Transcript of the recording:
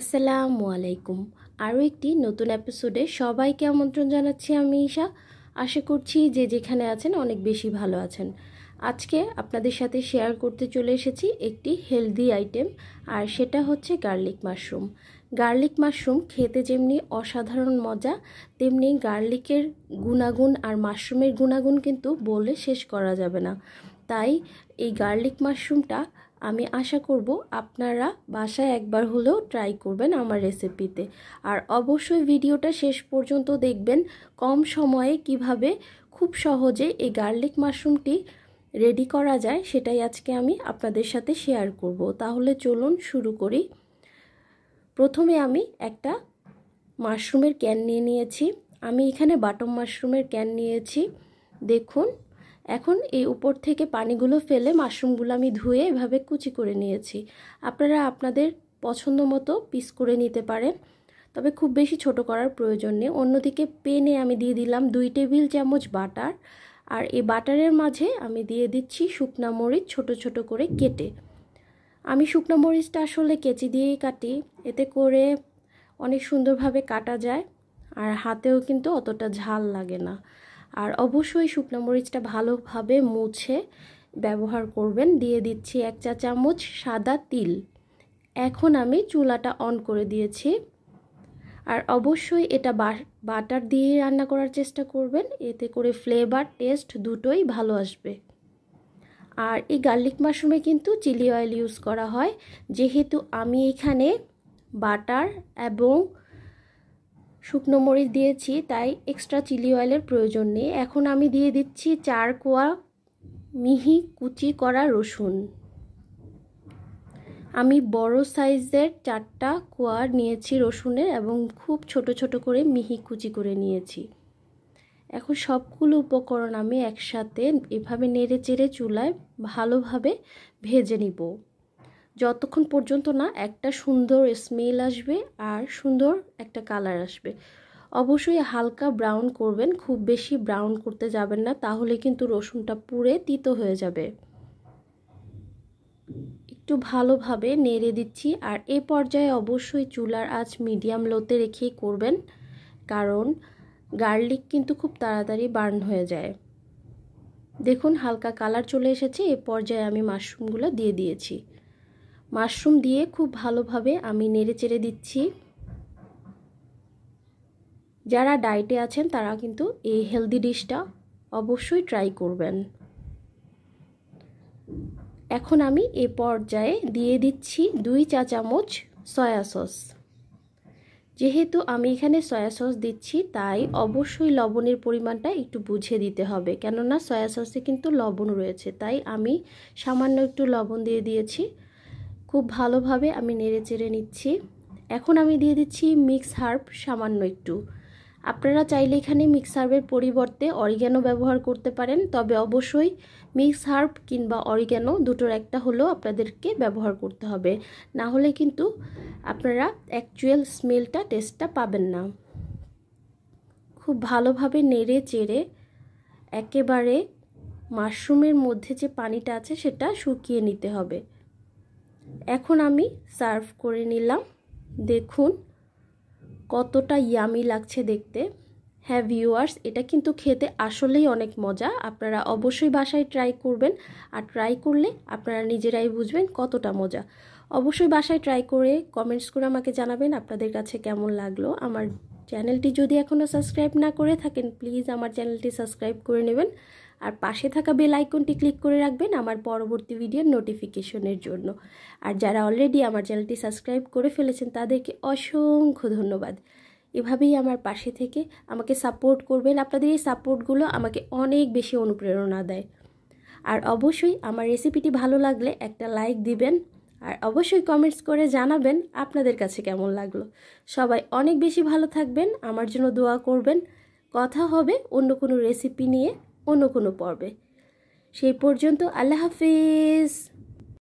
আসসালামু আলাইকুম আরও একটি নতুন এপিসোডে সবাইকে আমন্ত্রণ জানাচ্ছি আমি ঈশা আশা করছি যে যেখানে আছেন অনেক বেশি ভালো আছেন আজকে আপনাদের সাথে শেয়ার করতে চলে এসেছি একটি হেলদি আইটেম আর সেটা হচ্ছে গার্লিক মাশরুম গার্লিক মাশরুম খেতে যেমনি অসাধারণ মজা তেমনি গার্লিকের গুণাগুণ আর মাশরুমের গুণাগুণ কিন্তু বলে শেষ করা যাবে না তাই এই গার্লিক মাশরুমটা আমি আশা করব আপনারা বাসায় একবার হলেও ট্রাই করবেন আমার রেসিপিতে আর অবশ্যই ভিডিওটা শেষ পর্যন্ত দেখবেন কম সময়ে কিভাবে খুব সহজে এই গার্লিক মাশরুমটি রেডি করা যায় সেটাই আজকে আমি আপনাদের সাথে শেয়ার করব তাহলে চলুন শুরু করি প্রথমে আমি একটা মাশরুমের ক্যান নিয়ে নিয়েছি আমি এখানে বাটম মাশরুমের ক্যান নিয়েছি দেখুন এখন এই উপর থেকে পানিগুলো ফেলে মাশরুমগুলো আমি ধুয়ে এভাবে কুচি করে নিয়েছি আপনারা আপনাদের পছন্দ মতো পিস করে নিতে পারেন তবে খুব বেশি ছোট করার প্রয়োজন নেই অন্যদিকে পেনে আমি দিয়ে দিলাম দুই টেবিল চামচ বাটার আর এই বাটারের মাঝে আমি দিয়ে দিচ্ছি শুকনা মরিচ ছোট ছোট করে কেটে আমি শুকনা মরিচটা আসলে কেচি দিয়েই কাটি এতে করে অনেক সুন্দরভাবে কাটা যায় আর হাতেও কিন্তু অতটা ঝাল লাগে না আর অবশ্যই শুকনো মরিচটা ভালোভাবে মুছে ব্যবহার করবেন দিয়ে দিচ্ছি এক চা চামচ সাদা তিল এখন আমি চুলাটা অন করে দিয়েছি আর অবশ্যই এটা বাটার দিয়ে রান্না করার চেষ্টা করবেন এতে করে ফ্লেভার টেস্ট দুটোই ভালো আসবে আর এই গার্লিক মাশরুমে কিন্তু চিলি অয়েল ইউজ করা হয় যেহেতু আমি এখানে বাটার এবং শুকনো মরিচ দিয়েছি তাই এক্সট্রা চিলি অয়েলের প্রয়োজন নেই এখন আমি দিয়ে দিচ্ছি চার কোয়া মিহি কুচি করা রসুন আমি বড় সাইজের চারটা কোয়া নিয়েছি রসুনের এবং খুব ছোট ছোট করে মিহি কুচি করে নিয়েছি এখন সবগুলো উপকরণ আমি একসাথে এভাবে নেড়ে চেড়ে চুলায় ভালোভাবে ভেজে নিব যতক্ষণ পর্যন্ত না একটা সুন্দর স্মেল আসবে আর সুন্দর একটা কালার আসবে অবশ্যই হালকা ব্রাউন করবেন খুব বেশি ব্রাউন করতে যাবেন না তাহলে কিন্তু রসুনটা পুড়ে তিত হয়ে যাবে একটু ভালোভাবে নেড়ে দিচ্ছি আর এ পর্যায়ে অবশ্যই চুলার আঁচ মিডিয়াম লোতে রেখেই করবেন কারণ গার্লিক কিন্তু খুব তাড়াতাড়ি বার্ন হয়ে যায় দেখুন হালকা কালার চলে এসেছে এ পর্যায়ে আমি মাশরুমগুলো দিয়ে দিয়েছি মাশরুম দিয়ে খুব ভালোভাবে আমি নেড়ে চেড়ে দিচ্ছি যারা ডায়েটে আছেন তারা কিন্তু এই হেলদি ডিশটা অবশ্যই ট্রাই করবেন এখন আমি এ পর্যায়ে দিয়ে দিচ্ছি দুই চা চামচ সয়া সস যেহেতু আমি এখানে সয়া সস দিচ্ছি তাই অবশ্যই লবণের পরিমাণটা একটু বুঝে দিতে হবে কেননা সয়া সসে কিন্তু লবণ রয়েছে তাই আমি সামান্য একটু লবণ দিয়ে দিয়েছি খুব ভালোভাবে আমি নেড়ে চেড়ে নিচ্ছি এখন আমি দিয়ে দিচ্ছি মিক্স হার্ব সামান্য একটু আপনারা চাইলে এখানে মিক্স হার্বের পরিবর্তে অরিগ্যানো ব্যবহার করতে পারেন তবে অবশ্যই মিক্স হার্ব কিংবা অরিগ্যানো দুটোর একটা হলেও আপনাদেরকে ব্যবহার করতে হবে না হলে কিন্তু আপনারা অ্যাকচুয়াল স্মেলটা টেস্টটা পাবেন না খুব ভালোভাবে নেড়ে চেড়ে একেবারে মাশরুমের মধ্যে যে পানিটা আছে সেটা শুকিয়ে নিতে হবে এখন আমি সার্ভ করে নিলাম দেখুন কতটা ইয়ামি লাগছে দেখতে হ্যাঁ ভিউয়ার্স এটা কিন্তু খেতে আসলেই অনেক মজা আপনারা অবশ্যই বাসায় ট্রাই করবেন আর ট্রাই করলে আপনারা নিজেরাই বুঝবেন কতটা মজা অবশ্যই বাসায় ট্রাই করে কমেন্টস করে আমাকে জানাবেন আপনাদের কাছে কেমন লাগলো আমার চ্যানেলটি যদি এখনও সাবস্ক্রাইব না করে থাকেন প্লিজ আমার চ্যানেলটি সাবস্ক্রাইব করে নেবেন আর পাশে থাকা বেল আইকনটি ক্লিক করে রাখবেন আমার পরবর্তী ভিডিওর নোটিফিকেশনের জন্য আর যারা অলরেডি আমার চ্যানেলটি সাবস্ক্রাইব করে ফেলেছেন তাদেরকে অসংখ্য ধন্যবাদ এভাবেই আমার পাশে থেকে আমাকে সাপোর্ট করবেন আপনাদের এই সাপোর্টগুলো আমাকে অনেক বেশি অনুপ্রেরণা দেয় আর অবশ্যই আমার রেসিপিটি ভালো লাগলে একটা লাইক দিবেন আর অবশ্যই কমেন্টস করে জানাবেন আপনাদের কাছে কেমন লাগলো সবাই অনেক বেশি ভালো থাকবেন আমার জন্য দোয়া করবেন কথা হবে অন্য কোনো রেসিপি নিয়ে অন্য কোনো পর্বে সেই পর্যন্ত আল্লাহ হাফিজ